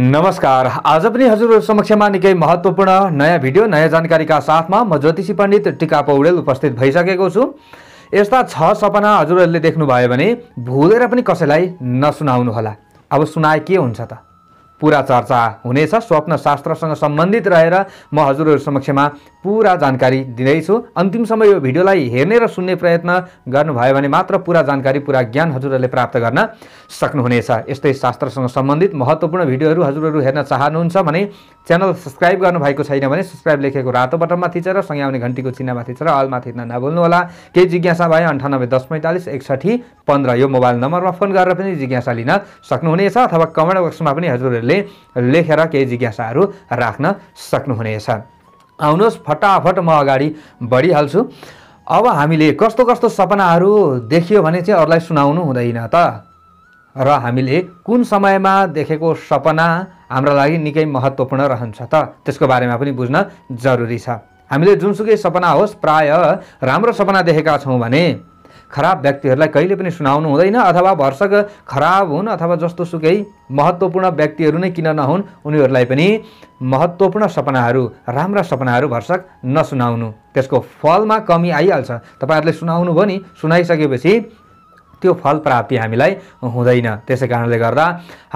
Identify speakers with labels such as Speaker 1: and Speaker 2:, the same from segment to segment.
Speaker 1: नमस्कार आज पनि हजुरहरू समक्षमा निकै महत्त्वपूर्ण नयाँ भिडियो नयाँ जानकारीका साथमा म ज्योतिषी पण्डित टिका पौडेल उपस्थित भइसकेको छु यस्ता छ सपना हजुरहरूले देख्नुभयो भने भुलेर पनि कसैलाई नसुनाउनु होला अब सुनाए के हुन्छ त पुरा चर्चा हुनेछ स्वप्न शास्त्रसँग सम्बन्धित रहेर म हजुरहरू समक्षमा पुरा जानकारी दिँदैछु अन्तिमसम्म यो भिडियोलाई हेर्ने र सुन्ने प्रयत्न गर्नुभयो भने मात्र पुरा जानकारी पुरा ज्ञान हजुरहरूले प्राप्त गर्न सक्नुहुनेछ यस्तै शास्त्रसँग सम्बन्धित महत्त्वपूर्ण भिडियोहरू हजुरहरू हेर्न चाहनुहुन्छ भने च्यानल सब्सक्राइब गर्नुभएको छैन भने सब्सक्राइब लेखेको रातो बटनमा थिचेर सँगै आउने घन्टीको चिन्हमा थिचेर अलमा थिच्न नभुल्नुहोला केही जिज्ञासा भए अन्ठानब्बे दस पैँतालिस एकसठी पन्ध्र यो मोबाइल नम्बरमा फोन गरेर पनि जिज्ञासा लिन सक्नुहुनेछ अथवा कमेन्ट बक्समा पनि हजुरहरूले लेखेर केही जिज्ञासाहरू राख्न सक्नुहुनेछ आउनुहोस् फटाफट म अगाडि बढिहाल्छु अब हामीले कस्तो कस्तो सपनाहरू देखियो भने चाहिँ अरूलाई सुनाउनु हुँदैन त र हामीले कुन समयमा देखेको सपना हाम्रो लागि निकै महत्त्वपूर्ण रहन्छ त त्यसको बारेमा पनि बुझ्न जरुरी छ हामीले जुनसुकै सपना होस् प्राय राम्रो सपना देखेका छौँ भने खराब व्यक्तिहरूलाई कहिले पनि सुनाउनु हुँदैन अथवा भर्सक खराब हुन् अथवा जस्तो सुकै महत्त्वपूर्ण व्यक्तिहरू नै किन नहुन् उनीहरूलाई पनि महत्त्वपूर्ण सपनाहरू राम्रा सपनाहरू भर्सक नसुनाउनु त्यसको फलमा कमी आइहाल्छ तपाईँहरूले सुनाउनु भयो नि सुनाइसकेपछि त्यो फल प्राप्ति हामीलाई हुँदैन त्यसै कारणले गर्दा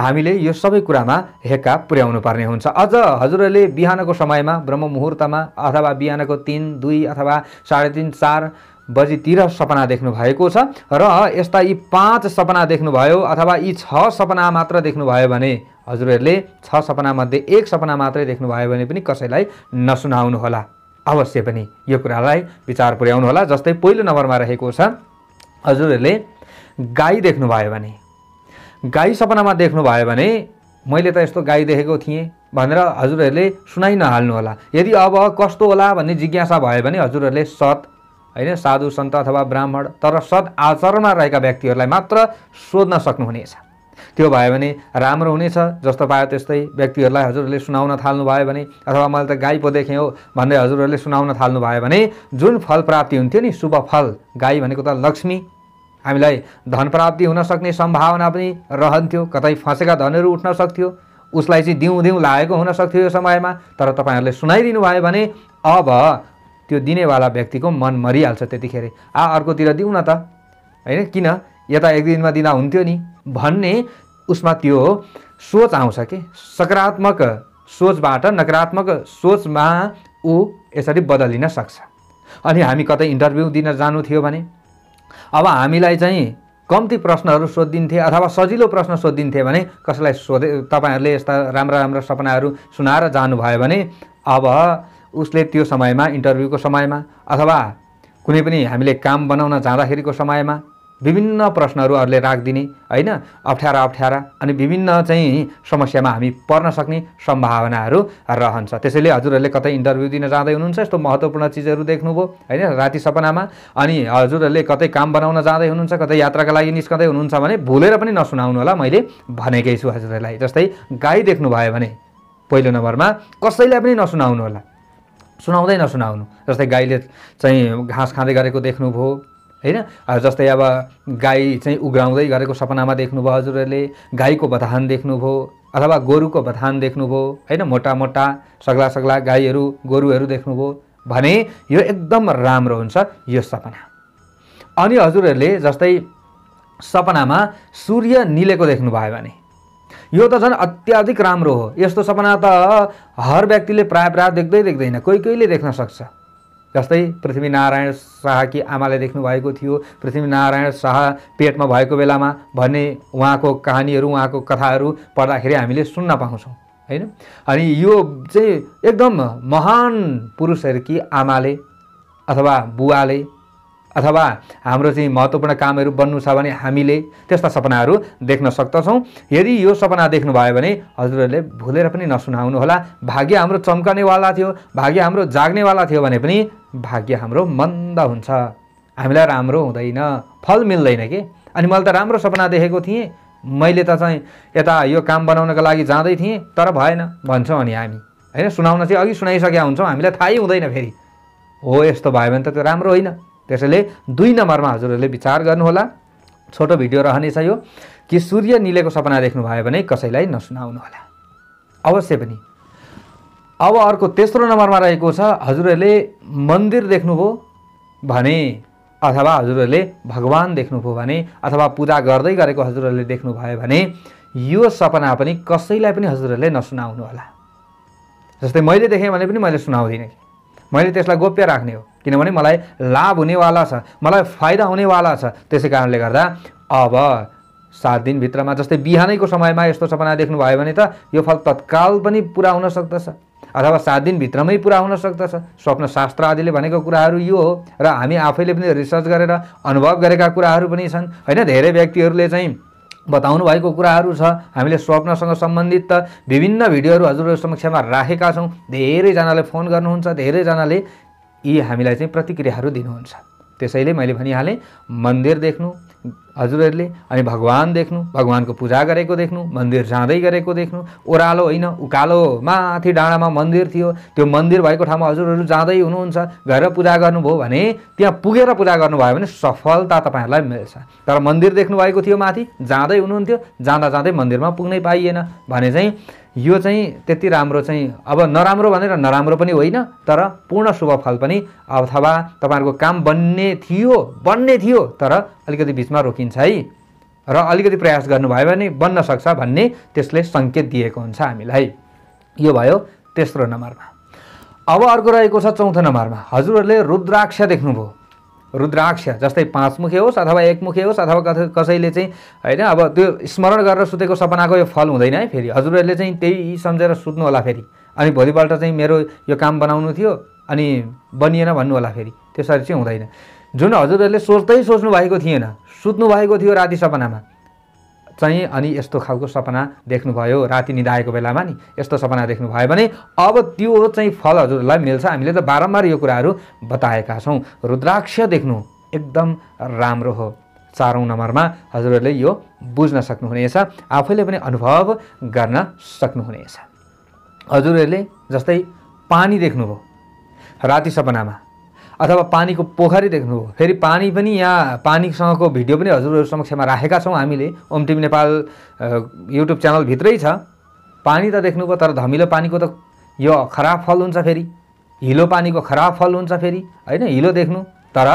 Speaker 1: हामीले यो सबै कुरामा हेक्का पुर्याउनु पर्ने हुन्छ अझ हजुरहरूले बिहानको समयमा ब्रह्म मुहुर्तमा अथवा बिहानको तिन दुई अथवा साढे तिन चार बजीतिर सपना देख्नु भएको छ र यस्ता यी पाँच सपना देख्नुभयो अथवा यी छ सपना मात्र देख्नुभयो भने हजुरहरूले छ सपनामध्ये एक सपना मात्रै देख्नुभयो भने पनि कसैलाई नसुनाउनुहोला अवश्य पनि यो कुरालाई विचार पुर्याउनुहोला जस्तै पहिलो नम्बरमा रहेको छ हजुरहरूले गाई देख्नुभयो भने गाई सपनामा देख्नुभयो भने मैले त यस्तो गाई देखेको थिएँ भनेर हजुरहरूले सुनाइ नहाल्नुहोला यदि अब कस्तो होला भन्ने जिज्ञासा भयो भने हजुरहरूले सत होइन साधु सन्त अथवा ब्राह्मण तर सद् आचरणमा रहेका व्यक्तिहरूलाई मात्र सोध्न सक्नुहुनेछ त्यो भयो भने राम्रो हुनेछ जस्तो पायो त्यस्तै व्यक्तिहरूलाई हजुरहरूले सुनाउन थाल्नु थाल्नुभयो भने अथवा मैले त गाई पो देखेँ हो भन्दै हजुरहरूले सुनाउन थाल्नु थाल्नुभयो भने जुन फल प्राप्ति हुन्थ्यो नि शुभ फल गाई भनेको त लक्ष्मी हामीलाई धन प्राप्ति हुन सक्ने सम्भावना पनि रहन्थ्यो कतै फँसेका धनहरू उठ्न सक्थ्यो उसलाई चाहिँ दिउँ दिउँ लागेको हुनसक्थ्यो यो समयमा तर तपाईँहरूले सुनाइदिनु भयो भने अब त्यो दिनेवाला व्यक्तिको मन मरिहाल्छ त्यतिखेर आ अर्कोतिर दिउँ न त होइन किन यता एक दिनमा दिँदा हुन्थ्यो नि भन्ने उसमा त्यो सोच आउँछ कि सकारात्मक सोचबाट नकारात्मक सोचमा ऊ यसरी बदलिन सक्छ अनि हामी कतै इन्टरभ्यू दिन जानु थियो भने अब हामीलाई चाहिँ कम्ती प्रश्नहरू सोधिदिन्थे अथवा सजिलो प्रश्न सोधिदिन्थे भने कसैलाई सोधे तपाईँहरूले यस्ता राम्रा राम्रा सपनाहरू सुनाएर जानुभयो भने अब उसले त्यो समयमा इन्टरभ्यूको समयमा अथवा कुनै पनि हामीले काम बनाउन जाँदाखेरिको समयमा विभिन्न प्रश्नहरू अरूले राखिदिने होइन अप्ठ्यारा अप्ठ्यारा अनि विभिन्न चाहिँ समस्यामा हामी पर्न सक्ने सम्भावनाहरू रहन्छ त्यसैले हजुरहरूले कतै इन्टरभ्यू दिन जाँदै हुनुहुन्छ यस्तो महत्त्वपूर्ण चिजहरू देख्नुभयो होइन राति सपनामा अनि हजुरहरूले कतै काम बनाउन जाँदै हुनुहुन्छ कतै यात्राका लागि निस्कँदै हुनुहुन्छ भने भुलेर पनि नसुनाउनु होला मैले भनेकै छु हजुरहरूलाई जस्तै गाई देख्नुभयो भने पहिलो नम्बरमा कसैलाई पनि नसुनाउनु होला सुनाउँदै नसुनाउनु जस्तै गाईले चाहिँ घाँस खाँदै गरेको देख्नुभयो होइन जस्तै अब गाई चाहिँ उग्राउँदै गरेको सपनामा देख्नुभयो हजुरहरूले गाईको बथान देख्नुभयो अथवा गोरुको बथान देख्नुभयो होइन मोटा मोटा सग्ला सग्ला गाईहरू गोरुहरू देख्नुभयो भने यो एकदम राम्रो हुन्छ यो सपना अनि हजुरहरूले जस्तै सपनामा सूर्य निलेको देख्नुभयो भने यो त झन् अत्याधिक राम्रो हो यस्तो सपना त हर व्यक्तिले प्राय प्राय देख्दै देख्दैन कोही कोहीले देख्न सक्छ जस्तै पृथ्वीनारायण शाहकी आमाले देख्नुभएको थियो पृथ्वीनारायण शाह पेटमा भएको बेलामा भन्ने उहाँको कहानीहरू उहाँको कथाहरू पढ्दाखेरि हामीले सुन्न पाउँछौँ होइन अनि यो चाहिँ एकदम महान पुरुषहरूकी आमाले अथवा बुवाले अथवा हाम्रो चाहिँ महत्त्वपूर्ण कामहरू बन्नु छ भने हामीले त्यस्ता सपनाहरू देख्न सक्दछौँ यदि यो सपना देख्नुभयो भने हजुरहरूले भुलेर पनि नसुनाउनु होला भाग्य हाम्रो चम्कनेवाला थियो भाग्य हाम्रो जाग्नेवाला थियो भने पनि भाग्य हाम्रो मन्द हुन्छ हामीलाई राम्रो हुँदैन फल मिल्दैन कि अनि मैले त राम्रो सपना देखेको थिएँ मैले त चाहिँ यता यो काम बनाउनको लागि जाँदै थिएँ तर भएन भन्छौँ अनि हामी होइन सुनाउन चाहिँ अघि सुनाइसकेका हुन्छौँ हामीलाई थाहै हुँदैन फेरि हो यस्तो भयो भने त त्यो राम्रो होइन त्यसैले दुई नम्बरमा हजुरहरूले विचार गर्नुहोला छोटो भिडियो रहनेछ यो कि सूर्य निलेको सपना देख्नुभयो भने कसैलाई नसुनाउनुहोला अवश्य पनि अब अर्को तेस्रो नम्बरमा रहेको छ हजुरहरूले मन्दिर देख्नुभयो भने अथवा हजुरहरूले भगवान् देख्नुभयो भने अथवा पूजा गर्दै गरेको हजुरहरूले देख्नुभयो भने यो सपना पनि कसैलाई पनि हजुरहरूले होला जस्तै मैले देखेँ भने पनि मैले सुनाउँदिनँ कि मैले त्यसलाई गोप्य राख्ने हो किनभने मलाई लाभ हुनेवाला छ मलाई फाइदा हुनेवाला छ त्यसै कारणले गर्दा अब सात दिनभित्रमा जस्तै बिहानैको समयमा यस्तो सपना देख्नुभयो भने त यो फल तत्काल पनि पुरा हुन सक्दछ अथवा सात दिनभित्रमै पुरा हुन सक्दछ शास्त्र आदिले भनेको कुराहरू यो हो र हामी आफैले पनि रिसर्च गरेर अनुभव गरेका कुराहरू पनि छन् होइन धेरै व्यक्तिहरूले चाहिँ बताउनु भएको कुराहरू छ हामीले स्वप्नसँग सम्बन्धित त विभिन्न भिडियोहरू हजुरहरू समक्षमा राखेका छौँ धेरैजनाले फोन गर्नुहुन्छ धेरैजनाले यी हामीलाई चाहिँ प्रतिक्रियाहरू दिनुहुन्छ त्यसैले मैले भनिहालेँ मन्दिर देख्नु हजुरहरूले अनि भगवान् देख्नु भगवान्को पूजा गरेको देख्नु मन्दिर जाँदै गरेको देख्नु ओह्रालो होइन उकालो माथि डाँडामा मन्दिर थियो त्यो मन्दिर भएको ठाउँमा हजुरहरू जाँदै हुनुहुन्छ गएर पूजा गर्नुभयो भने त्यहाँ पुगेर पूजा गर्नुभयो भने सफलता तपाईँहरूलाई मिल्छ तर मन्दिर देख्नुभएको थियो माथि जाँदै हुनुहुन्थ्यो जाँदा जाँदै मन्दिरमा पुग्नै पाइएन भने चाहिँ यो चाहिँ त्यति राम्रो चाहिँ अब नराम्रो भनेर नराम्रो पनि होइन तर पूर्ण शुभफल पनि अथवा तपाईँहरूको काम बन्ने थियो बन्ने थियो तर अलिकति बिचमा रोकिन्छ है र अलिकति प्रयास गर्नुभयो भने बन्न सक्छ भन्ने त्यसले सङ्केत दिएको हुन्छ हामीलाई यो भयो तेस्रो नम्बरमा अब अर्को रहेको छ चौथो नम्बरमा हजुरहरूले रुद्राक्ष देख्नुभयो रुद्राक्ष जस्तै पाँचमुखे होस् अथवा एकमुखे होस् अथवा कसैले चाहिँ होइन अब त्यो स्मरण गरेर सुतेको सपनाको यो फल हुँदैन है फेरि हजुरहरूले चाहिँ त्यही सम्झेर सुत्नु होला फेरि अनि भोलिपल्ट चाहिँ मेरो यो काम बनाउनु थियो अनि बनिएन भन्नु होला फेरि त्यसरी चाहिँ हुँदैन जुन हजुरहरूले सोच्दै सोच्नु भएको थिएन सुत्नु भएको थियो राति सपनामा चाहिँ अनि यस्तो खालको सपना देख्नुभयो राति निधाएको बेलामा नि यस्तो सपना देख्नुभयो भने अब त्यो चाहिँ फल हजुरहरूलाई मिल्छ हामीले त बारम्बार यो कुराहरू बताएका छौँ रुद्राक्ष देख्नु एकदम राम्रो हो चारौँ नम्बरमा हजुरहरूले यो बुझ्न सक्नुहुनेछ आफैले पनि अनुभव गर्न सक्नुहुनेछ हजुरहरूले जस्तै पानी देख्नुभयो राति सपनामा अथवा पानीको पोखरी देख्नु फेरि पानी पनि यहाँ पानीसँगको भिडियो पनि हजुरहरू समक्षमा राखेका छौँ हामीले ओमटिभी नेपाल युट्युब च्यानलभित्रै छ पानी त देख्नुभयो तर धमिलो पानीको त यो खराब फल हुन्छ फेरि हिलो पानीको खराब फल हुन्छ फेरि होइन हिलो देख्नु तर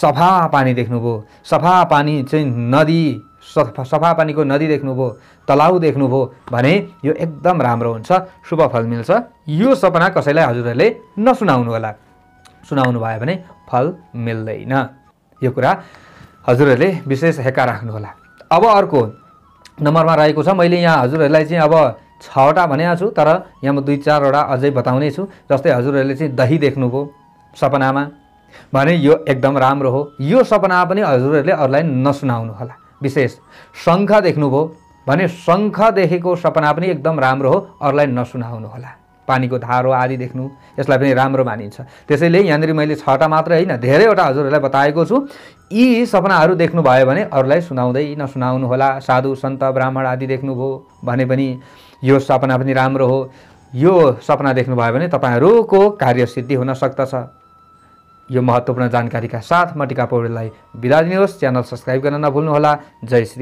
Speaker 1: सफा पानी देख्नुभयो सफा पानी चाहिँ नदी सफा सफा पानीको नदी देख्नुभयो तलाउ देख्नुभयो भने यो एकदम राम्रो हुन्छ शुभ फल मिल्छ यो सपना कसैलाई हजुरहरूले नसुनाउनु होला सुनाउनु भयो भने फल मिल्दैन यो कुरा हजुरहरूले विशेष हेका राख्नुहोला अब अर्को नम्बरमा रहेको छ मैले यहाँ हजुरहरूलाई चाहिँ अब छवटा भनेको छु तर यहाँ म दुई चारवटा अझै बताउने छु जस्तै हजुरहरूले चाहिँ दही देख्नुभयो सपनामा भने यो एकदम राम्रो हो यो सपना पनि हजुरहरूले अरूलाई होला विशेष शङ्ख देख्नुभयो भने शङ्ख देखेको सपना पनि एकदम राम्रो हो अरूलाई होला पानीको धारो आदि देख्नु यसलाई पनि राम्रो मानिन्छ त्यसैले यहाँनिर मैले छवटा मात्र होइन धेरैवटा हजुरहरूलाई बताएको छु यी सपनाहरू देख्नुभयो भने अरूलाई सुनाउँदै नसुनाउनु होला साधु सन्त ब्राह्मण आदि देख्नुभयो भने पनि यो सपना पनि राम्रो हो यो सपना देख्नुभयो भने तपाईँहरूको कार्यसिद्धि हुन सक्दछ यो महत्त्वपूर्ण जानकारीका साथ म टिका पौडेललाई बिदा दिनुहोस् च्यानल सब्सक्राइब गर्न नभुल्नुहोला जय श्री